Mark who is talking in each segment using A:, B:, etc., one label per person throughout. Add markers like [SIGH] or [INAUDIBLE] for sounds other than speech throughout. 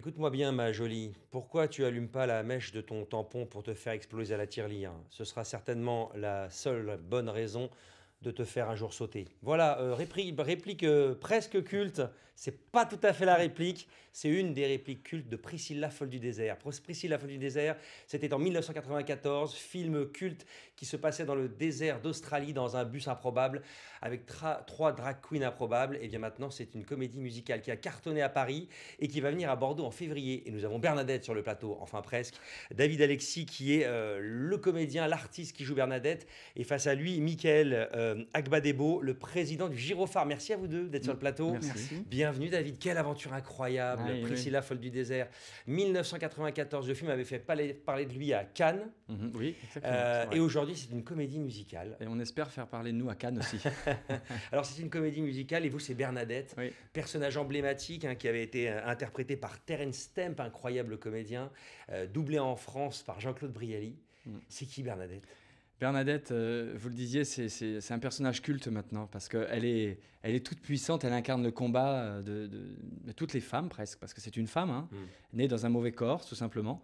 A: Écoute-moi bien, ma jolie. Pourquoi tu allumes pas la mèche de ton tampon pour te faire exploser à la tirelire Ce sera certainement la seule bonne raison de te faire un jour sauter. Voilà, euh, réplique, euh, presque culte c'est pas tout à fait la réplique, c'est une des répliques cultes de Priscilla folle du désert. Priscilla folle du désert, c'était en 1994, film culte qui se passait dans le désert d'Australie dans un bus improbable avec trois drag queens improbables. Et eh bien maintenant, c'est une comédie musicale qui a cartonné à Paris et qui va venir à Bordeaux en février. Et nous avons Bernadette sur le plateau, enfin presque. David Alexis qui est euh, le comédien, l'artiste qui joue Bernadette. Et face à lui, Michael euh, Agbadébo le président du Girophare. Merci à vous deux d'être sur le plateau. Merci. Bien Bienvenue David, quelle aventure incroyable, Priscilla, folle du désert. 1994, le film avait fait parler de lui à Cannes.
B: Mhm, oui, euh, Et aujourd'hui,
A: c'est une comédie musicale. Et on espère faire parler de nous à Cannes aussi. [LAUGHS] Alors, c'est une comédie musicale, et vous, c'est Bernadette, personnage emblématique hein, qui avait été euh, interprété par Terence Stamp, incroyable
B: comédien, euh, doublé en France par Jean-Claude Brialy. Mm. C'est qui Bernadette Bernadette, euh, vous le disiez, c'est un personnage culte maintenant parce qu'elle est, toute puissante, elle incarne le combat euh, de, toutes les femmes presque, parce que c'est une femme, hein, mm. née dans un mauvais corps tout simplement.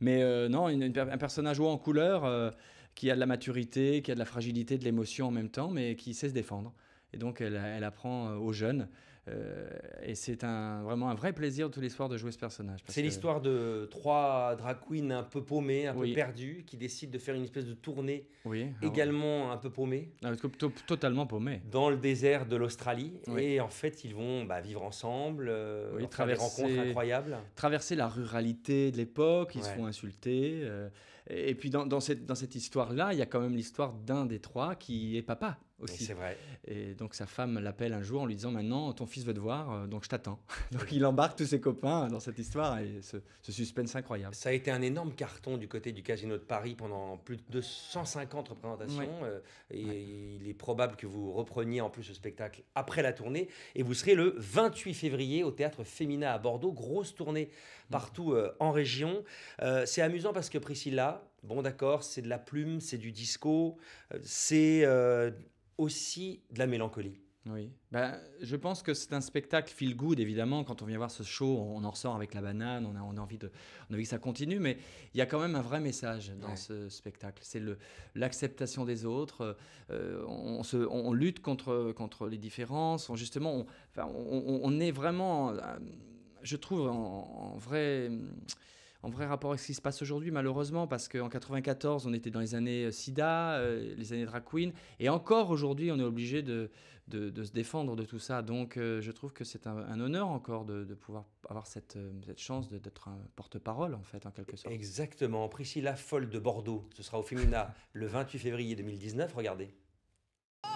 B: Mais euh, non, un personnage haut en couleur qui a de la maturité, qui a de la fragilité, de l'émotion en même temps, mais qui sait se défendre. Et donc elle apprend aux jeunes euh, et c'est un, vraiment un vrai plaisir tous les soirs de jouer ce personnage. C'est l'histoire
A: de trois drag queens un peu paumées, un peu perdues, qui décident de faire une espèce de tournée ah également un peu paumée.
B: Ah, totalement paumée. Dans le désert de l'Australie. Et en fait, ils vont bah, vivre ensemble, euh, traverser, des rencontres incroyables. Traverser la ruralité de l'époque, ils se font insulter. Euh, et puis dans, dans cette, histoire-là, il y a quand même l'histoire d'un des trois qui est papa aussi. C'est vrai. Et donc sa femme l'appelle un jour en lui disant maintenant ton fils veut te voir, euh, donc je t'attends. [LAUGHS] donc il embarque tous ses copains dans cette histoire et ce, suspense incroyable. Ça a été un énorme carton du côté du Casino de Paris pendant plus de 150
A: représentations. Euh, et il est probable que vous repreniez en plus ce spectacle après la tournée. Et vous serez le 28 février au Théâtre Féminin à Bordeaux. Grosse tournée partout euh, en région. Euh, c'est amusant parce que Priscilla, bon d'accord, c'est de la plume, c'est du disco,
B: euh, c'est aussi de la mélancolie. Oui. Ben, je pense que c'est un spectacle feel good, évidemment. Quand on vient voir ce show, on en ressort avec la banane, on a, on envie, de, envie que ça continue, mais il y a quand même un vrai message dans ce spectacle. C'est l'acceptation des autres. on, se, on, lutte contre, contre les différences. On, justement, on, on, est vraiment je trouve, en, vrai en vrai rapport avec ce qui se passe aujourd'hui, malheureusement, parce qu'en 94, on était dans les années euh, sida, euh, les années drag queen, et encore aujourd'hui, on est obligé de, de, se défendre de tout ça. Donc, euh, je trouve que c'est un, honneur encore de, de pouvoir avoir cette, cette chance d'être un porte-parole, en fait, en quelque sorte. Exactement. Priscilla Folle de Bordeaux, ce sera au Femina [LAUGHS] le 28
A: février 2019. Regardez. Oh,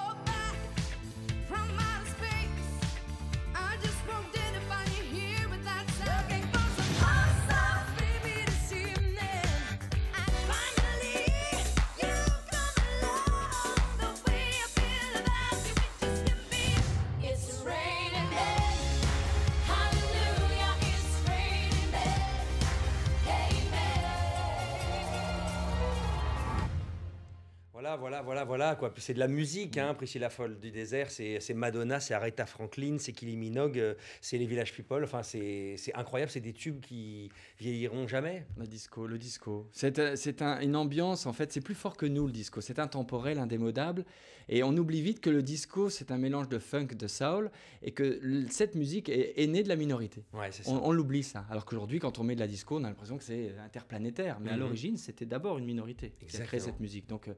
A: voilà, voilà, quoi. c'est de la musique, hein, mm. Priscilla Folle du désert, c'est Madonna, c'est Aretha Franklin, c'est Kylie Minogue, euh, c'est les Village People. Enfin, c'est incroyable, c'est des tubes qui
B: vieilliront jamais. Le disco, le disco. Euh, c'est un, une ambiance, en fait, c'est plus fort que nous, le disco. C'est intemporel, indémodable. Et on oublie vite que le disco, c'est un mélange de funk, de soul, et que cette musique est, née de la minorité. On, l'oublie, ça. Alors qu'aujourd'hui, quand on met de la disco, on a l'impression que c'est interplanétaire. Mais à mm-hmm. l'origine, c'était d'abord une minorité qui a créé cette musique. Donc, euh,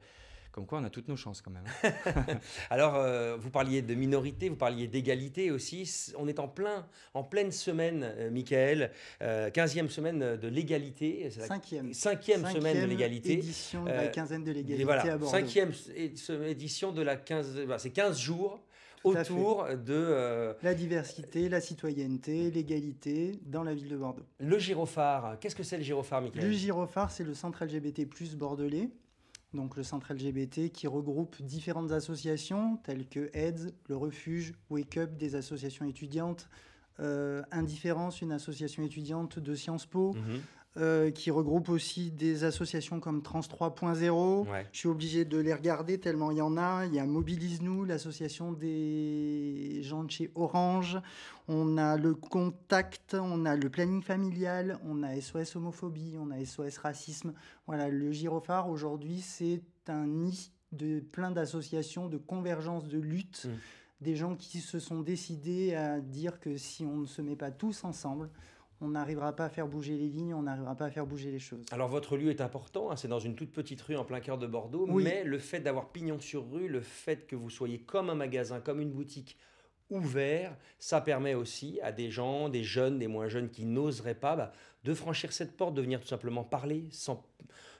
B: comme quoi, on a toutes nos chances quand même. Hein. [LAUGHS] Alors, euh, vous parliez de minorité, vous parliez d'égalité
A: aussi. On est en, plein, en pleine semaine, euh, Michael, 15e euh, semaine de l'égalité. Cinquième. Cinquième, semaine de l'égalité. édition de la quinzaine de l'égalité à Bordeaux. Cinquième édition de la 15... Bah, c'est 15 jours autour de
C: la diversité, la citoyenneté, l'égalité dans la ville de Bordeaux.
A: Le Girophare, qu'est-ce que c'est le Girophare, Michael Le
C: Girophare, c'est le centre LGBT+ plus bordelais donc le centre LGBT, qui regroupe différentes associations telles que AIDS, le Refuge, Wake Up, des associations étudiantes, euh, Indifférence, une association étudiante de Sciences Po. Mhm. Euh, qui regroupe aussi des associations comme Trans 3.0. Je suis obligé de les regarder tellement il y en a. Il y a Mobilise Nous, l'association des gens de chez Orange. On a le Contact, on a le Planning Familial, on a SOS Homophobie, on a SOS Racisme. Voilà, le Girophare aujourd'hui, c'est un nid de plein d'associations, de convergence de lutte mm. Des gens qui se sont décidés à dire que si on ne se met pas tous ensemble, on n'arrivera pas à faire bouger les vignes, on n'arrivera pas à faire bouger les choses.
A: Alors votre lieu est important, hein, c'est dans une toute petite rue en plein cœur de Bordeaux, mais le fait d'avoir pignon sur rue, le fait que vous soyez comme un magasin, comme une boutique ouverte, ça permet aussi à des gens, des jeunes, des moins jeunes qui n'oseraient pas, bah, de franchir cette porte, de venir tout simplement parler, sans,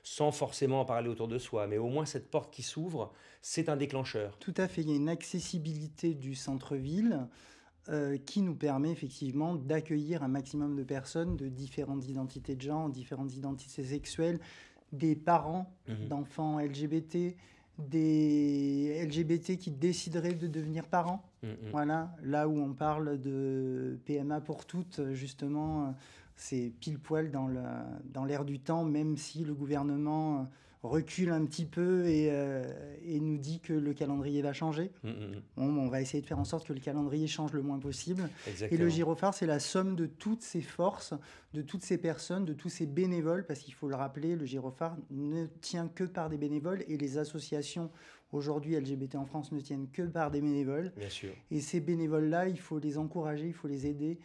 A: sans forcément parler autour de soi. Mais au moins cette porte qui s'ouvre, c'est un déclencheur.
C: Tout à fait, il y a une accessibilité du centre-ville. Euh, qui nous permet effectivement d'accueillir un maximum de personnes de différentes identités de genre, différentes identités sexuelles, des parents mhm. d'enfants LGBT, des LGBT qui décideraient de devenir parents. Mhm, mhm. Voilà, là où on parle de PMA pour toutes, justement, euh, c'est pile poil dans l'air du temps, même si le gouvernement euh, recule un petit peu euh, et, nous dit que le calendrier va changer. Hum, hum, hum. on va essayer de faire en sorte que le calendrier change le moins possible. Et le gyrophare, c'est la somme de toutes ces forces, de toutes ces personnes, de tous ces bénévoles, parce qu'il faut le rappeler, le gyrophare ne tient que par des bénévoles et les associations aujourd'hui LGBT en France ne tiennent que par des bénévoles. sûr. Et ces bénévoles-là, il faut les encourager, il faut les aider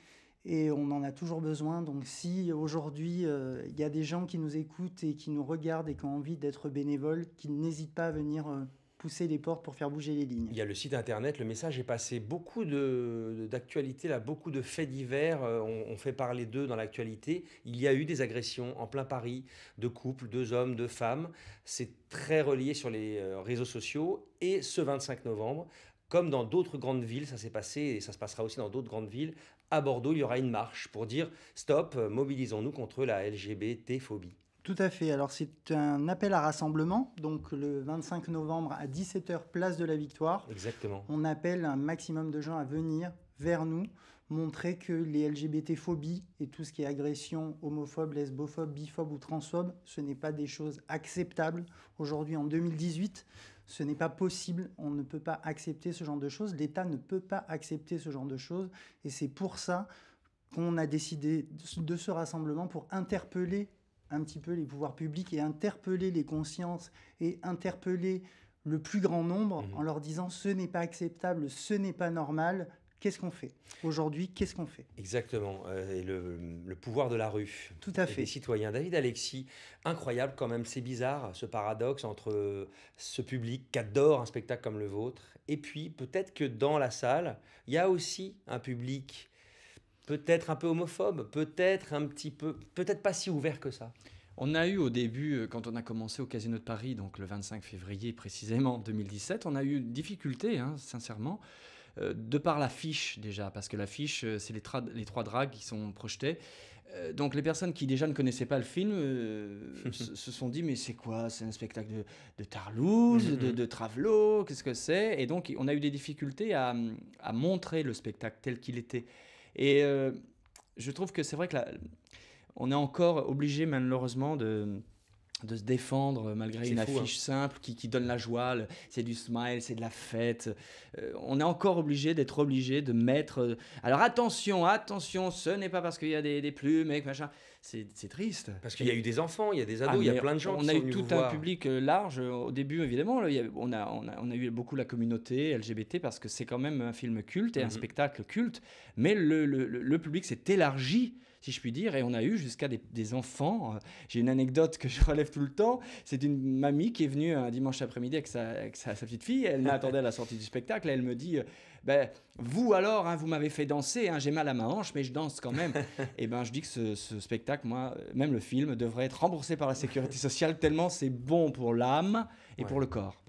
C: et on en a toujours besoin. Donc si aujourd'hui euh, il y a des gens qui nous écoutent et qui nous regardent et qui ont envie d'être bénévoles, qui n'hésitent pas à
A: venir euh, pousser les portes pour faire bouger les lignes. Il y a le site internet, le message est passé. Beaucoup d'actualités, là, beaucoup de faits divers. Euh, on, fait parler d'eux dans l'actualité. Il y a eu des agressions en plein Paris de couples, deux hommes, deux femmes. C'est très relié sur les réseaux sociaux. Et ce 25 novembre, comme dans d'autres grandes villes, ça s'est passé et ça se passera aussi dans d'autres grandes villes, à Bordeaux, il y aura une marche pour dire stop, mobilisons-nous contre la LGBT-phobie.
C: Tout à fait. Alors c'est un appel à rassemblement, donc le 25 novembre à 17h, place de la Victoire. Exactement. On appelle un maximum de gens à venir vers nous, montrer que les LGBT-phobies et tout ce qui est agression homophobe, lesbophobe, biphobe ou transphobe, ce n'est pas des choses acceptables aujourd'hui en 2018. Ce n'est pas possible, on ne peut pas accepter ce genre de choses, l'État ne peut pas accepter ce genre de choses, et c'est pour ça qu'on a décidé de ce rassemblement pour interpeller un petit peu les pouvoirs publics et interpeller les consciences et interpeller le plus grand nombre mmh. en leur disant ce n'est pas acceptable, ce n'est pas normal, Qu'est-ce qu'on fait Aujourd'hui, qu'est-ce qu'on fait
A: Exactement. Euh, et le, pouvoir de la rue. Tout à fait. Les citoyens. David Alexis, incroyable quand même. C'est bizarre ce paradoxe entre ce public qui adore un spectacle comme le vôtre. Et puis, peut-être que dans la salle, il y a aussi
B: un public peut-être un peu homophobe, peut-être un petit peu, peut-être pas si ouvert que ça. On a eu au début, euh, quand on a commencé au Casino de Paris, donc le 25 février précisément 2017, on a eu une difficulté, hein, sincèrement. Euh, de par l'affiche, déjà, parce que l'affiche, euh, c'est les, trois dragues qui sont projetées. Euh, donc les personnes qui déjà ne connaissaient pas le film [LAUGHS] se sont dit mais c'est quoi C'est un spectacle de, de mm-hmm. de, de qu'est-ce que c'est Et donc on a eu des difficultés à, montrer le spectacle tel qu'il était. Et je trouve que c'est vrai que on est encore obligé malheureusement de de se défendre malgré une hein. affiche simple qui, donne la joie, c'est du smile, c'est de la fête. Euh, on est encore obligé d'être obligé de mettre... Euh, alors attention, attention, ce n'est pas parce qu'il y a des, plumes machin. C'est triste. Parce qu'il y a eu des enfants, il y a des ados, ah, il y a plein de gens on On a eu tout un public euh, large au début, évidemment. on, a, on, a, eu beaucoup la communauté LGBT parce que c'est quand même un film culte et un mhm. spectacle culte. Mais le, le public s'est élargi si je puis dire, et on a eu jusqu'à des, enfants. Euh, j'ai une anecdote que je relève tout le temps, c'est une mamie qui est venue un dimanche après-midi avec, sa, petite fille, elle m'attendait [LAUGHS] à la sortie du spectacle, elle me dit, euh, ben, vous alors, hein, vous m'avez fait danser, hein, j'ai mal à ma hanche, mais je danse quand même. [LAUGHS] et eh ben, je dis que ce, spectacle, moi, euh, même le film, devrait être remboursé par la sécurité sociale tellement c'est bon pour l'âme et pour le corps.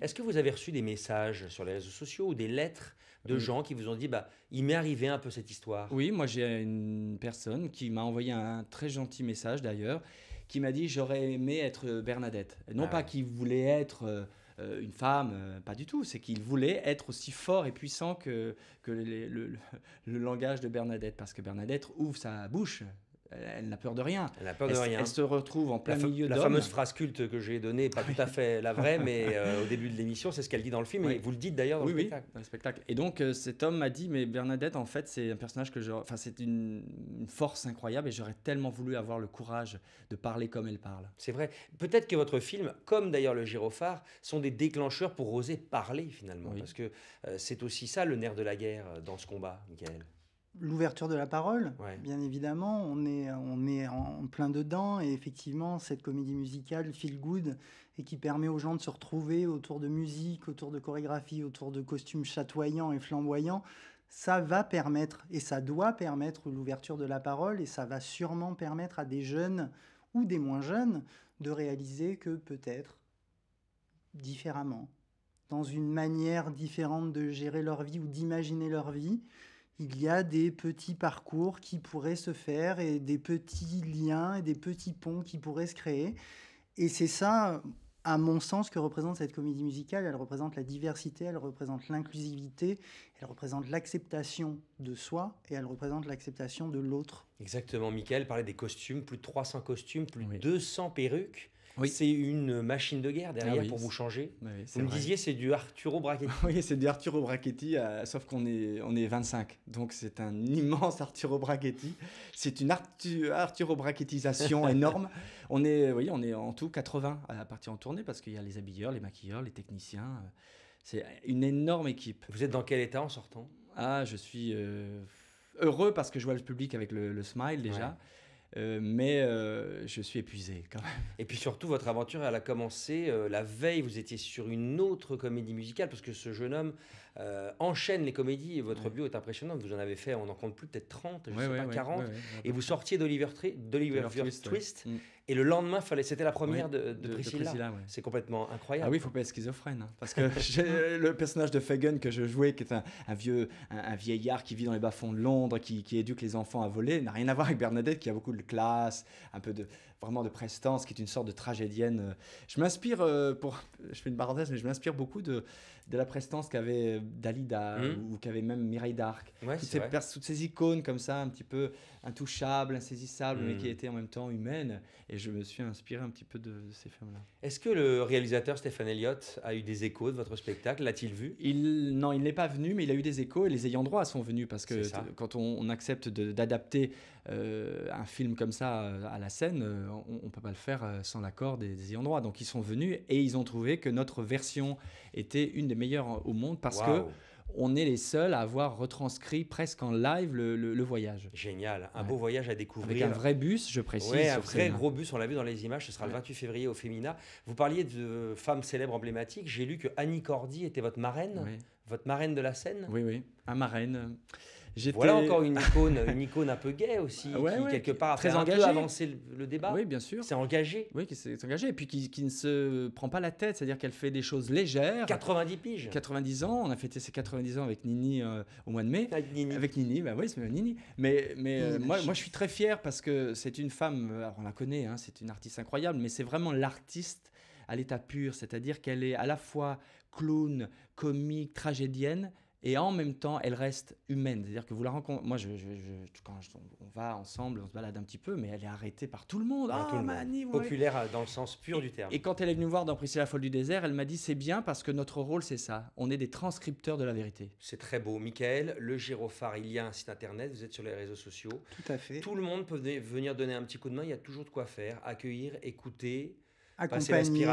B: Est-ce que vous avez reçu des
A: messages sur les réseaux sociaux ou des lettres
B: de euh, gens qui vous ont dit, bah, il m'est arrivé un peu cette histoire Oui, moi j'ai une personne qui m'a envoyé un très gentil message d'ailleurs, qui m'a dit, j'aurais aimé être euh, Bernadette. Non ah pas qu'il voulait être... Euh, une femme, euh, pas du tout. C'est qu'il voulait être aussi fort et puissant que, le, langage de Bernadette, parce que Bernadette ouvre sa bouche elle n'a peur de rien. Elle peur de rien. Elle se retrouve en plein la milieu La fameuse
A: phrase culte que j'ai donnée, pas ah tout à fait la [LAUGHS] vraie, mais euh, au début
B: de l'émission, c'est ce qu'elle dit dans le film, et vous le dites d'ailleurs dans, le spectacle. Et donc euh, cet homme m'a dit, mais Bernadette, en fait, c'est un personnage que Enfin, c'est une, force incroyable, et j'aurais tellement voulu avoir le courage de parler comme elle parle. C'est vrai. Peut-être que votre film, comme d'ailleurs le Gyrophare,
A: sont des déclencheurs pour oser parler finalement, parce que euh, c'est aussi ça le nerf de la guerre dans ce combat, Michael
C: l'ouverture de la parole, bien évidemment, on est, on est en plein dedans et effectivement cette comédie musicale feel good et qui permet aux gens de se retrouver autour de musique, autour de chorégraphie, autour de costumes chatoyants et flamboyants, ça va permettre et ça doit permettre l'ouverture de la parole et ça va sûrement permettre à des jeunes ou des moins jeunes de réaliser que peut-être différemment, dans une manière différente de gérer leur vie ou d'imaginer leur vie, il y a des petits parcours qui pourraient se faire et des petits liens et des petits ponts qui pourraient se créer. Et c'est ça, à mon sens, que représente cette comédie musicale. Elle représente la diversité, elle représente l'inclusivité, elle représente l'acceptation de soi et elle représente l'acceptation de l'autre.
A: Exactement, Michael parlait des costumes, plus de 300 costumes, plus de 200 perruques. Oui. C'est une machine de guerre derrière ah pour vous changer.
B: vous me disiez, c'est du Arturo Brachetti. [LAUGHS] oui, c'est du Arturo Brachetti, euh, sauf qu'on est, on est 25. Donc c'est un immense Arturo Brachetti. C'est une Artu Arturo Brachettisation [LAUGHS] énorme. On est, on est en tout 80 à partir en tournée parce qu'il y a les habilleurs, les maquilleurs, les techniciens. Euh, c'est une énorme équipe. Vous êtes dans quel état en sortant Ah, je suis euh, heureux parce que je vois le public avec le, smile déjà. Euh, mais euh, je suis épuisé quand même. [LAUGHS] Et puis surtout, votre aventure, elle a commencé euh, la veille, vous étiez
A: sur une autre comédie musicale, parce que ce jeune homme euh, enchaîne les comédies. Et votre bio est impressionnante. Vous en avez fait, on en compte plus, peut-être 30, je ne sais pas, 40. et vous sortiez d'Oliver Twist. Mm. et le lendemain, c'était la première de, de, Priscilla. C'est complètement incroyable. Ah oui, il ne faut pas être
B: schizophrène. Hein, parce que [LAUGHS] le personnage de Fagan que je jouais, qui est un, vieux, un, vieillard qui vit dans les bas-fonds de Londres, qui, éduque les enfants à voler, n'a rien à voir avec Bernadette, qui a beaucoup de classe, un peu de, vraiment de prestance, qui est une sorte de tragédienne. Je m'inspire, euh, pour, je fais une parenthèse, mais je m'inspire beaucoup de la prestance qu'avait Dalida hmm. ou, qu'avait même Mireille d'Arc. toutes, toutes, ces icônes comme ça, un petit peu intouchables, insaisissables, mais qui hmm. étaient en même temps humaines. Et je me suis inspiré un petit peu de ces femmes-là.
A: Est-ce que le réalisateur Stéphane Elliott
B: a eu des échos de votre spectacle L'a-t-il vu il, Non, il n'est pas venu, mais il a eu des échos et les ayants droit sont venus parce que quand on, on accepte d'adapter euh, un film comme ça euh, à la scène, euh, on ne peut pas le faire sans l'accord des, des ayants droit. Donc ils sont venus et ils ont trouvé que notre version était une des meilleures au monde parce que on est les seuls à avoir retranscrit presque en live le, voyage. Génial, un beau voyage à découvrir. Avec un vrai bus, je précise. un vrai hein. gros
A: bus, on l'a vu dans les images, ce sera le 28 février au Femina. Vous parliez de femmes célèbres emblématiques, j'ai lu que Annie Cordy était votre marraine, votre marraine de la scène. Oui, oui, un marraine.
B: Voilà encore une icône, une icône un peu gay aussi, ah quelque part très engagé. un peu avancé le, débat. Oui, bien sûr. C'est engagé. Oui, qui s'est engagé et puis qui, ne se prend pas la tête, c'est-à-dire qu'elle fait des choses légères. 90 piges. 90 ans, on a fêté ses 90 ans avec Nini euh, au mois de mai. Avec Nini. Avec Nini, bah oui, c'est Nini. Mais, euh, moi, je suis très fier parce que c'est une femme, euh, on la connaît, hein, c'est une artiste incroyable, mais c'est vraiment l'artiste à l'état pur, c'est-à-dire qu'elle est à la fois clown, comique, tragédienne, et en même temps, elle reste humaine. C'est-à-dire que vous la rencontrez. Moi, je, quand on va ensemble, on se balade un petit peu, mais elle est arrêtée par tout le monde. ah, Mani, Populaire euh, dans le sens pur du terme. Et quand elle est venue voir dans la Folle du désert, elle m'a dit c'est bien parce que notre rôle, c'est ça. On est des transcripteurs de la vérité. C'est très beau. Michael, le
A: gyrophare, il y a un site internet, vous êtes sur les réseaux sociaux. Tout à fait. Tout le monde peut venir donner un petit coup de main, il y a toujours de quoi faire. Accueillir, écouter, Accompagner,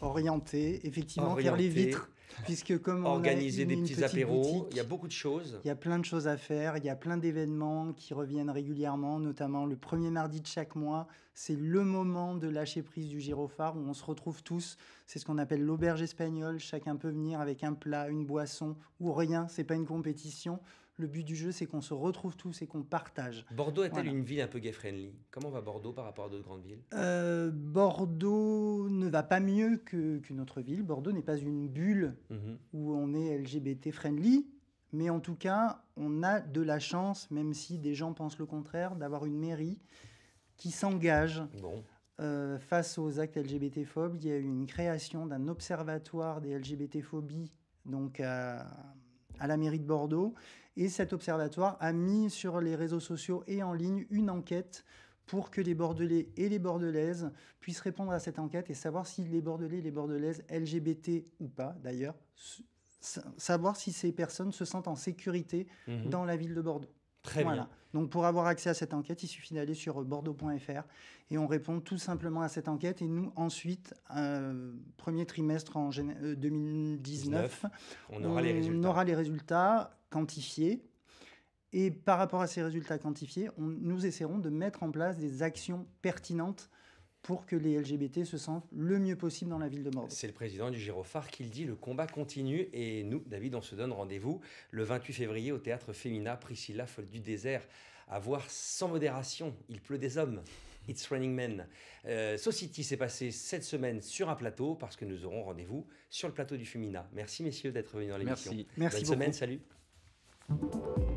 C: orienter, effectivement, faire les vitres. Puisque comme organiser on a des petits apéros, il y a beaucoup de choses. Il y a plein de choses à faire, il y a plein d'événements qui reviennent régulièrement, notamment le premier mardi de chaque mois. C'est le moment de lâcher prise du gyrophare où on se retrouve tous. C'est ce qu'on appelle l'auberge espagnole. Chacun peut venir avec un plat, une boisson ou rien. C'est pas une compétition. Le but du jeu, c'est qu'on se retrouve tous et qu'on partage. Bordeaux est-elle une
A: ville un peu gay-friendly Comment va Bordeaux par rapport à d'autres grandes villes
C: euh, Bordeaux ne va pas mieux qu'une autre ville. Bordeaux n'est pas une bulle mhm. où on est LGBT-friendly. Mais en tout cas, on a de la chance, même si des gens pensent le contraire, d'avoir une mairie qui s'engage bon. Euh, face aux actes LGBT-phobes. Il y a eu une création d'un observatoire des LGBT-phobies donc à, la mairie de Bordeaux. Et cet observatoire a mis sur les réseaux sociaux et en ligne une enquête pour que les Bordelais et les Bordelaises puissent répondre à cette enquête et savoir si les Bordelais et les Bordelaises, LGBT ou pas d'ailleurs, savoir si ces personnes se sentent en sécurité mhm. dans la ville de Bordeaux. Très bien. Donc pour avoir accès à cette enquête, il suffit d'aller sur euh, bordeaux.fr et on répond tout simplement à cette enquête. Et nous, ensuite, euh, premier trimestre en 2019, euh,
A: on les
C: aura les résultats quantifiés. Et par rapport à ces résultats quantifiés, on, nous essaierons de mettre en place des actions pertinentes pour que les LGBT se sentent
A: le mieux possible dans la ville de Bordeaux. C'est le président du Girophare qui le dit, le combat continue et nous, David, on se donne rendez-vous le 28 février au théâtre Femina Priscilla, folle du désert, à voir sans modération, il pleut des hommes, It's Raining Men. Euh, Society s'est passé cette semaine sur un plateau parce que nous aurons rendez-vous sur le plateau du Femina. Merci messieurs d'être venus dans l'émission. Merci. Merci beaucoup. semaine, salut. Thank you.